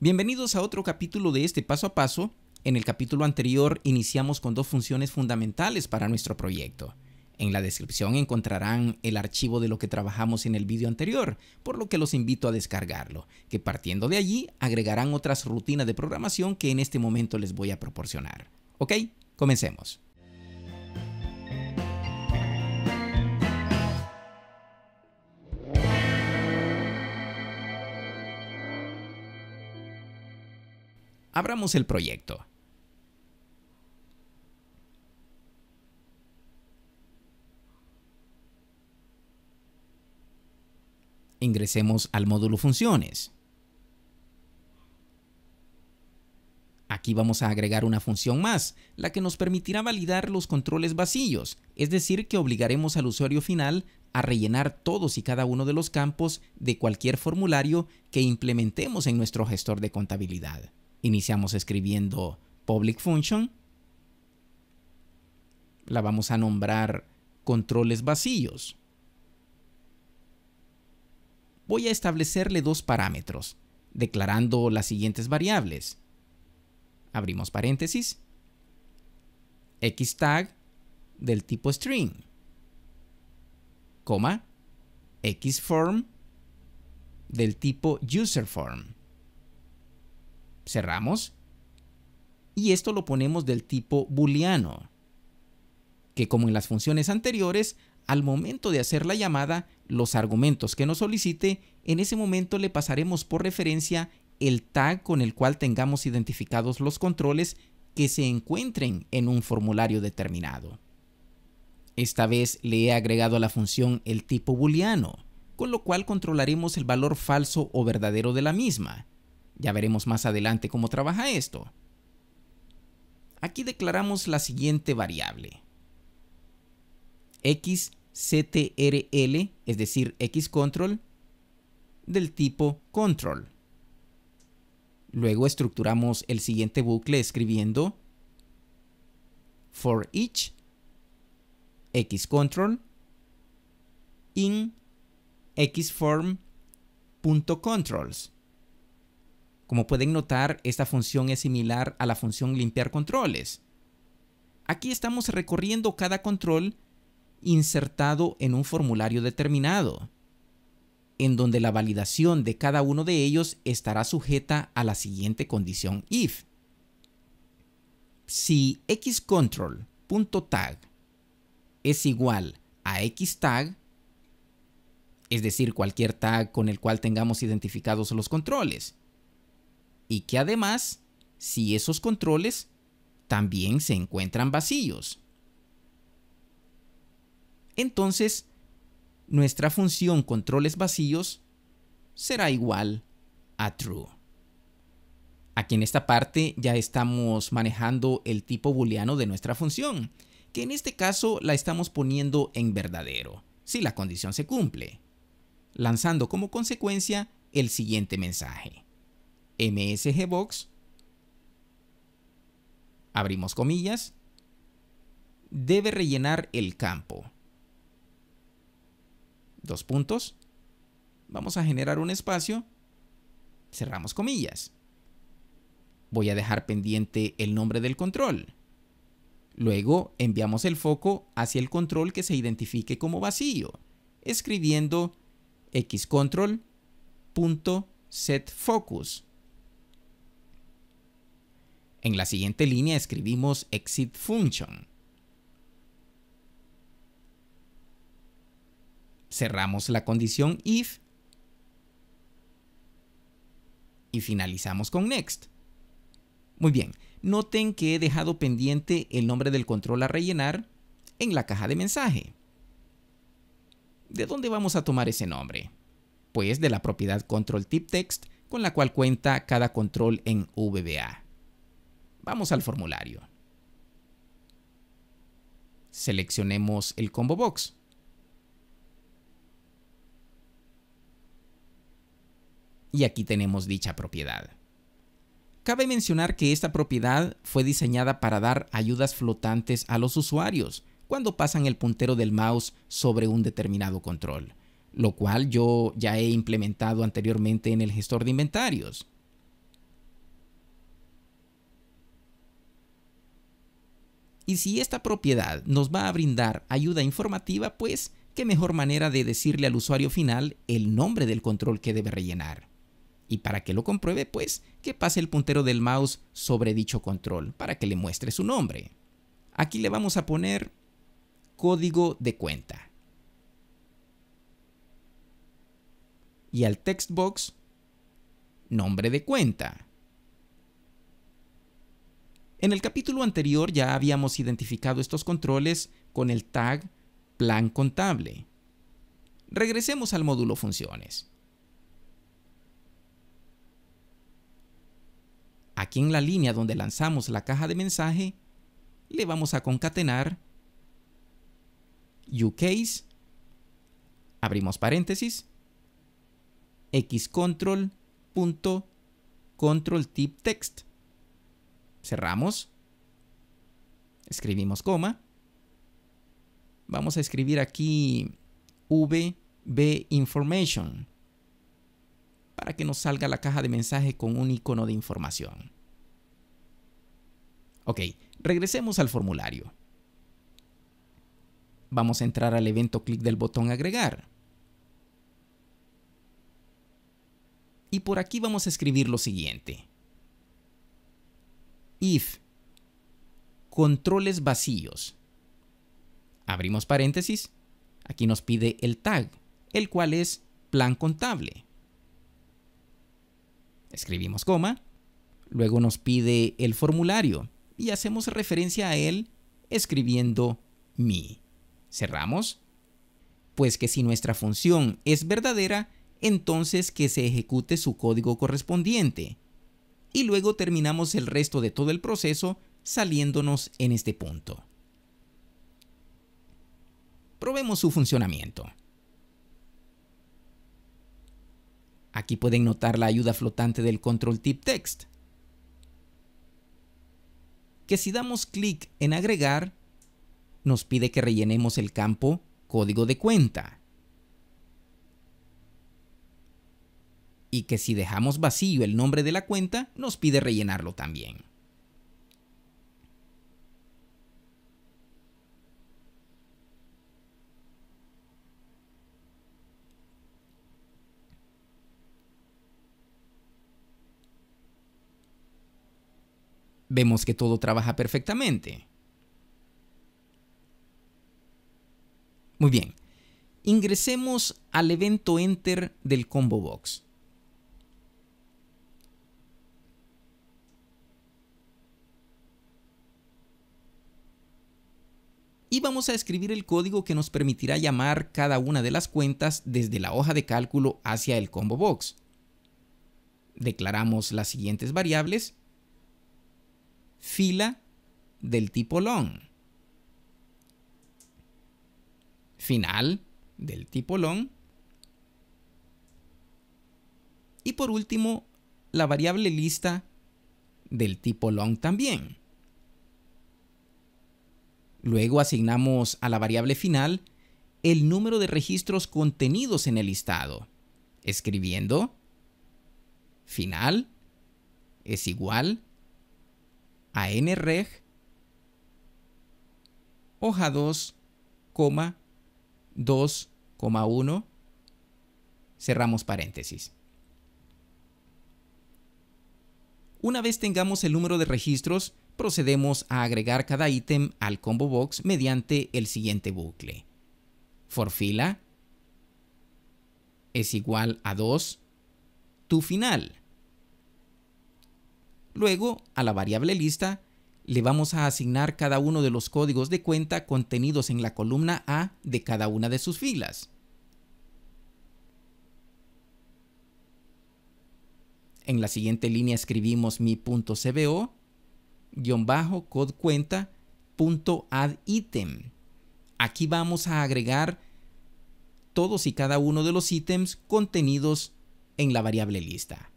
Bienvenidos a otro capítulo de este paso a paso. En el capítulo anterior iniciamos con dos funciones fundamentales para nuestro proyecto. En la descripción encontrarán el archivo de lo que trabajamos en el vídeo anterior, por lo que los invito a descargarlo, que partiendo de allí agregarán otras rutinas de programación que en este momento les voy a proporcionar. ¿Ok? Comencemos. abramos el proyecto. Ingresemos al módulo funciones. Aquí vamos a agregar una función más, la que nos permitirá validar los controles vacíos, es decir, que obligaremos al usuario final a rellenar todos y cada uno de los campos de cualquier formulario que implementemos en nuestro gestor de contabilidad. Iniciamos escribiendo public function. La vamos a nombrar controles vacíos. Voy a establecerle dos parámetros, declarando las siguientes variables. Abrimos paréntesis. X tag del tipo string, coma, X del tipo userform. form cerramos. Y esto lo ponemos del tipo booleano, que como en las funciones anteriores, al momento de hacer la llamada, los argumentos que nos solicite, en ese momento le pasaremos por referencia el tag con el cual tengamos identificados los controles que se encuentren en un formulario determinado. Esta vez le he agregado a la función el tipo booleano, con lo cual controlaremos el valor falso o verdadero de la misma, ya veremos más adelante cómo trabaja esto. Aquí declaramos la siguiente variable. XCTRL, es decir, XControl, del tipo control. Luego estructuramos el siguiente bucle escribiendo for each xcontrol in xform.controls. Como pueden notar, esta función es similar a la función limpiar controles. Aquí estamos recorriendo cada control insertado en un formulario determinado, en donde la validación de cada uno de ellos estará sujeta a la siguiente condición if. Si xcontrol.tag es igual a xtag, es decir, cualquier tag con el cual tengamos identificados los controles, y que además, si esos controles también se encuentran vacíos. Entonces, nuestra función controles vacíos será igual a true. Aquí en esta parte ya estamos manejando el tipo booleano de nuestra función, que en este caso la estamos poniendo en verdadero, si la condición se cumple, lanzando como consecuencia el siguiente mensaje. MSG abrimos comillas, debe rellenar el campo. Dos puntos. Vamos a generar un espacio. Cerramos comillas. Voy a dejar pendiente el nombre del control. Luego enviamos el foco hacia el control que se identifique como vacío, escribiendo xcontrol.setFocus en la siguiente línea escribimos exit function. Cerramos la condición if y finalizamos con next. Muy bien, noten que he dejado pendiente el nombre del control a rellenar en la caja de mensaje. ¿De dónde vamos a tomar ese nombre? Pues de la propiedad control tip text con la cual cuenta cada control en VBA. Vamos al formulario. Seleccionemos el combo box. Y aquí tenemos dicha propiedad. Cabe mencionar que esta propiedad fue diseñada para dar ayudas flotantes a los usuarios cuando pasan el puntero del mouse sobre un determinado control, lo cual yo ya he implementado anteriormente en el gestor de inventarios. Y si esta propiedad nos va a brindar ayuda informativa, pues qué mejor manera de decirle al usuario final el nombre del control que debe rellenar. Y para que lo compruebe, pues que pase el puntero del mouse sobre dicho control para que le muestre su nombre. Aquí le vamos a poner código de cuenta. Y al text box, nombre de cuenta. En el capítulo anterior ya habíamos identificado estos controles con el tag plan contable. Regresemos al módulo funciones. Aquí en la línea donde lanzamos la caja de mensaje, le vamos a concatenar uCase, abrimos paréntesis, xcontrol.controlTipText. Cerramos. Escribimos coma. Vamos a escribir aquí VB Information para que nos salga la caja de mensaje con un icono de información. Ok, regresemos al formulario. Vamos a entrar al evento clic del botón agregar. Y por aquí vamos a escribir lo siguiente if controles vacíos. Abrimos paréntesis. Aquí nos pide el tag, el cual es plan contable. Escribimos coma. Luego nos pide el formulario y hacemos referencia a él escribiendo mi. Cerramos. Pues que si nuestra función es verdadera, entonces que se ejecute su código correspondiente y luego terminamos el resto de todo el proceso saliéndonos en este punto. Probemos su funcionamiento. Aquí pueden notar la ayuda flotante del control tip text. Que si damos clic en agregar, nos pide que rellenemos el campo código de cuenta. y que si dejamos vacío el nombre de la cuenta, nos pide rellenarlo también. Vemos que todo trabaja perfectamente. Muy bien, ingresemos al evento Enter del combo box. y vamos a escribir el código que nos permitirá llamar cada una de las cuentas desde la hoja de cálculo hacia el combo box. Declaramos las siguientes variables. Fila del tipo long. Final del tipo long. Y por último, la variable lista del tipo long también. Luego asignamos a la variable final el número de registros contenidos en el listado, escribiendo final es igual a nreg hoja 2, 2, 1, cerramos paréntesis. Una vez tengamos el número de registros, procedemos a agregar cada ítem al combo box mediante el siguiente bucle. For fila es igual a 2, tu final. Luego, a la variable lista, le vamos a asignar cada uno de los códigos de cuenta contenidos en la columna A de cada una de sus filas. En la siguiente línea escribimos mi.cbo bajo, item. Aquí vamos a agregar todos y cada uno de los ítems contenidos en la variable lista.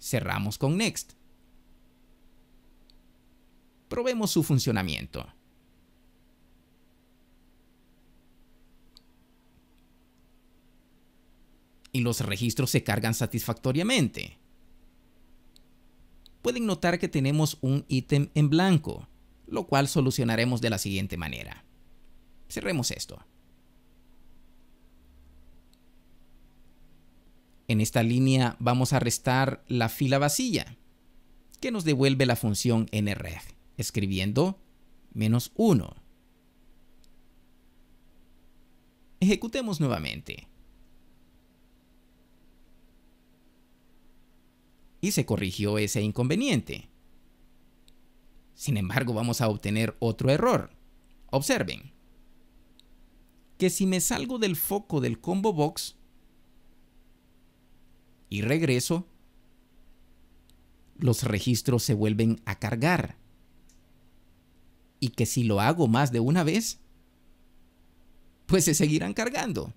Cerramos con Next. Probemos su funcionamiento. Y los registros se cargan satisfactoriamente pueden notar que tenemos un ítem en blanco, lo cual solucionaremos de la siguiente manera. Cerremos esto. En esta línea vamos a restar la fila vacía, que nos devuelve la función nreg, escribiendo menos 1. Ejecutemos nuevamente. y se corrigió ese inconveniente. Sin embargo, vamos a obtener otro error. Observen que si me salgo del foco del combo box y regreso, los registros se vuelven a cargar. Y que si lo hago más de una vez, pues se seguirán cargando.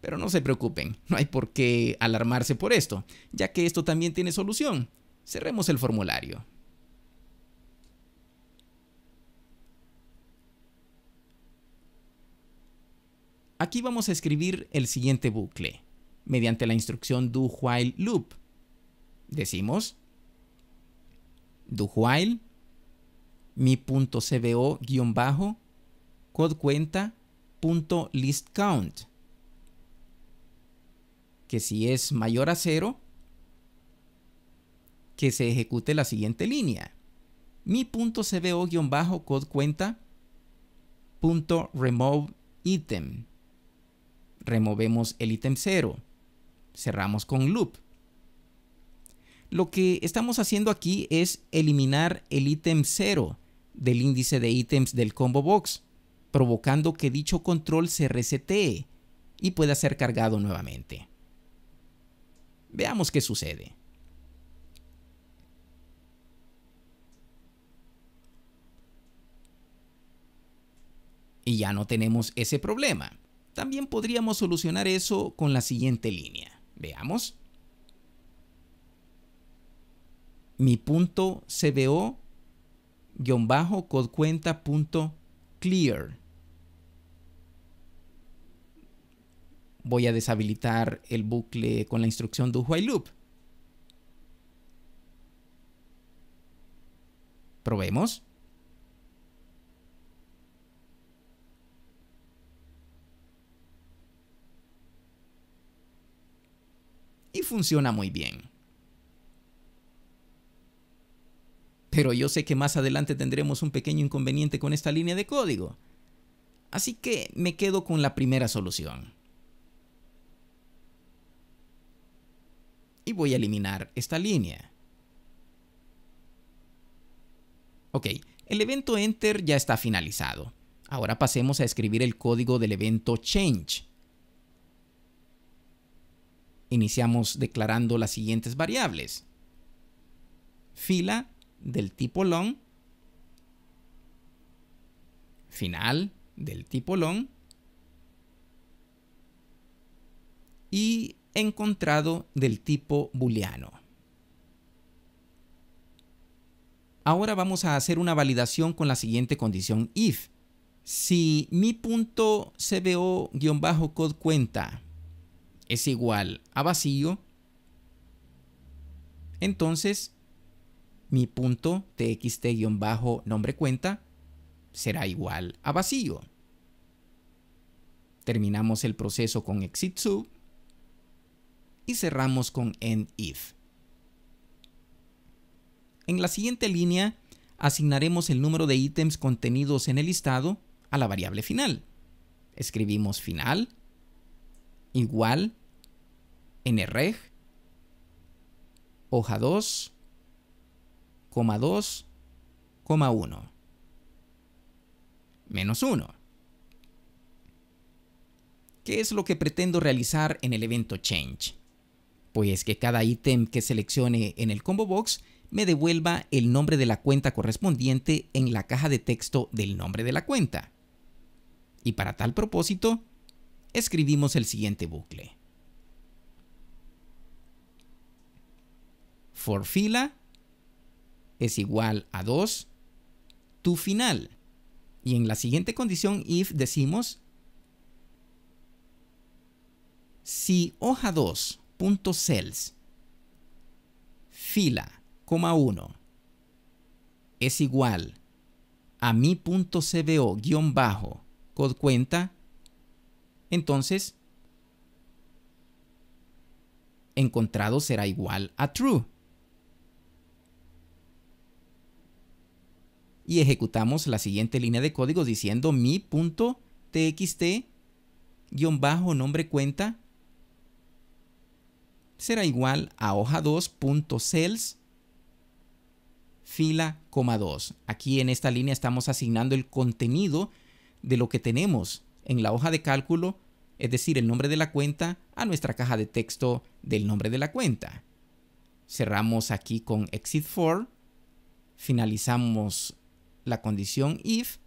Pero no se preocupen, no hay por qué alarmarse por esto, ya que esto también tiene solución. Cerremos el formulario. Aquí vamos a escribir el siguiente bucle, mediante la instrucción do while loop. Decimos do while mi.cbo-code cuenta punto list count que si es mayor a cero, que se ejecute la siguiente línea. Mi punto bajo code cuenta Removemos el ítem 0. Cerramos con loop. Lo que estamos haciendo aquí es eliminar el ítem 0 del índice de ítems del combo box, provocando que dicho control se resetee y pueda ser cargado nuevamente. Veamos qué sucede. Y ya no tenemos ese problema. También podríamos solucionar eso con la siguiente línea. Veamos. Mi punto CBO codcuentaclear voy a deshabilitar el bucle con la instrucción do while loop. Probemos. Y funciona muy bien. Pero yo sé que más adelante tendremos un pequeño inconveniente con esta línea de código. Así que me quedo con la primera solución. y voy a eliminar esta línea. Ok, el evento enter ya está finalizado. Ahora pasemos a escribir el código del evento change. Iniciamos declarando las siguientes variables. Fila del tipo long, final del tipo long y encontrado del tipo booleano. Ahora vamos a hacer una validación con la siguiente condición if. Si mi punto CBO-code cuenta es igual a vacío, entonces mi punto txt-nombre cuenta será igual a vacío. Terminamos el proceso con exit y cerramos con end if. En la siguiente línea asignaremos el número de ítems contenidos en el listado a la variable final. Escribimos final igual nreg hoja 2, coma 2, 1. Menos 1. ¿Qué es lo que pretendo realizar en el evento change? pues que cada ítem que seleccione en el combo box me devuelva el nombre de la cuenta correspondiente en la caja de texto del nombre de la cuenta. Y para tal propósito, escribimos el siguiente bucle. For fila es igual a 2, tu final. Y en la siguiente condición if decimos si hoja 2 cells fila, coma 1 es igual a mi punto CBO guión bajo code cuenta, entonces encontrado será igual a true. Y ejecutamos la siguiente línea de código diciendo mi txt guión bajo nombre cuenta será igual a hoja 2.cells fila, coma 2. Aquí en esta línea estamos asignando el contenido de lo que tenemos en la hoja de cálculo, es decir, el nombre de la cuenta, a nuestra caja de texto del nombre de la cuenta. Cerramos aquí con exit for, finalizamos la condición if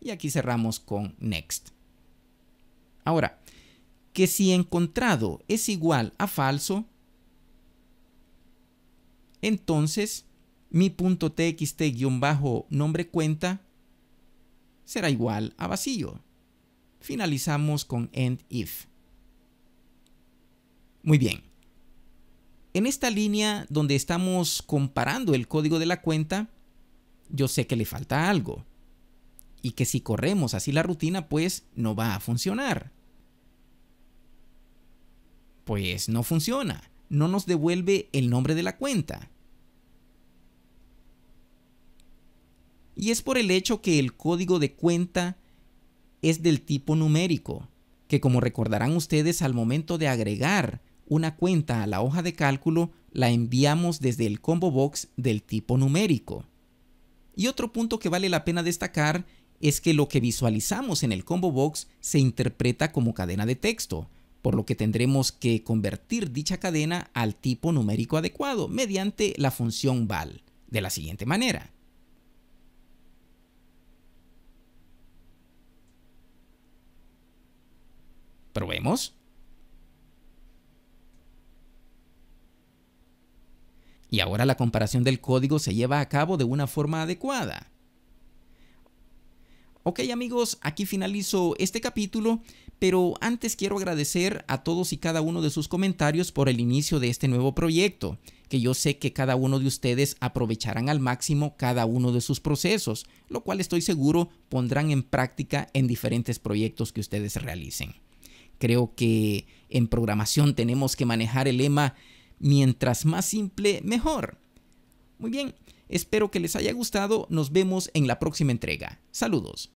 y aquí cerramos con next. Ahora, que si encontrado es igual a falso, entonces mi punto txt-nombre cuenta será igual a vacío. Finalizamos con end if. Muy bien. En esta línea donde estamos comparando el código de la cuenta, yo sé que le falta algo. Y que si corremos así la rutina, pues no va a funcionar pues no funciona, no nos devuelve el nombre de la cuenta. Y es por el hecho que el código de cuenta es del tipo numérico, que como recordarán ustedes al momento de agregar una cuenta a la hoja de cálculo, la enviamos desde el combo box del tipo numérico. Y otro punto que vale la pena destacar es que lo que visualizamos en el combo box se interpreta como cadena de texto, por lo que tendremos que convertir dicha cadena al tipo numérico adecuado mediante la función val, de la siguiente manera. Probemos. Y ahora la comparación del código se lleva a cabo de una forma adecuada. Ok amigos, aquí finalizo este capítulo, pero antes quiero agradecer a todos y cada uno de sus comentarios por el inicio de este nuevo proyecto, que yo sé que cada uno de ustedes aprovecharán al máximo cada uno de sus procesos, lo cual estoy seguro pondrán en práctica en diferentes proyectos que ustedes realicen. Creo que en programación tenemos que manejar el lema mientras más simple, mejor. Muy bien, espero que les haya gustado, nos vemos en la próxima entrega. Saludos.